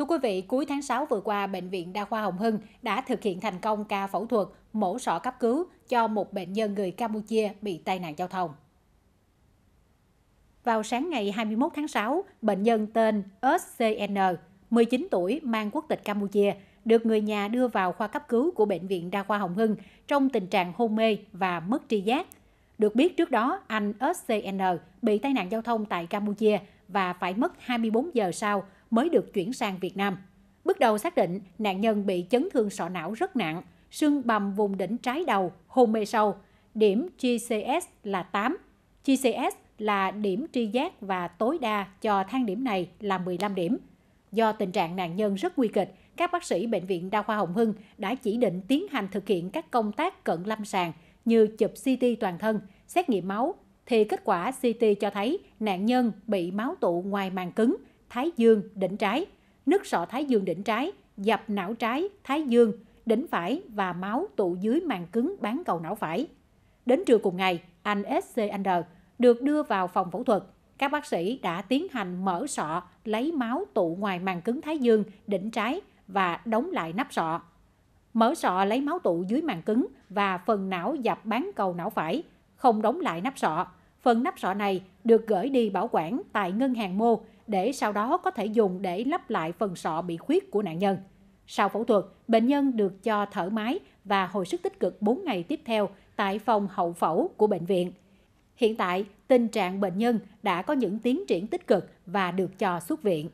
Thưa quý vị, cuối tháng 6 vừa qua, Bệnh viện Đa khoa Hồng Hưng đã thực hiện thành công ca phẫu thuật mổ sọ cấp cứu cho một bệnh nhân người Campuchia bị tai nạn giao thông. Vào sáng ngày 21 tháng 6, bệnh nhân tên SCN, 19 tuổi, mang quốc tịch Campuchia, được người nhà đưa vào khoa cấp cứu của Bệnh viện Đa khoa Hồng Hưng trong tình trạng hôn mê và mất tri giác. Được biết trước đó, anh SCN bị tai nạn giao thông tại Campuchia và phải mất 24 giờ sau mới được chuyển sang Việt Nam. Bước đầu xác định nạn nhân bị chấn thương sọ não rất nặng, sưng bầm vùng đỉnh trái đầu, hôn mê sâu. Điểm GCS là 8. GCS là điểm tri giác và tối đa cho thang điểm này là 15 điểm. Do tình trạng nạn nhân rất nguy kịch, các bác sĩ Bệnh viện Đa khoa Hồng Hưng đã chỉ định tiến hành thực hiện các công tác cận lâm sàng như chụp CT toàn thân, xét nghiệm máu, thì kết quả CT cho thấy nạn nhân bị máu tụ ngoài màng cứng – thái dương, đỉnh trái, nứt sọ thái dương đỉnh trái, dập não trái, thái dương, đỉnh phải và máu tụ dưới màng cứng bán cầu não phải. Đến trưa cùng ngày, anh SCN được đưa vào phòng phẫu thuật. Các bác sĩ đã tiến hành mở sọ, lấy máu tụ ngoài màng cứng thái dương, đỉnh trái và đóng lại nắp sọ. Mở sọ lấy máu tụ dưới màng cứng và phần não dập bán cầu não phải, không đóng lại nắp sọ, phần nắp sọ này được gửi đi bảo quản tại ngân hàng mô để sau đó có thể dùng để lắp lại phần sọ bị khuyết của nạn nhân. Sau phẫu thuật, bệnh nhân được cho thở máy và hồi sức tích cực 4 ngày tiếp theo tại phòng hậu phẫu của bệnh viện. Hiện tại, tình trạng bệnh nhân đã có những tiến triển tích cực và được cho xuất viện.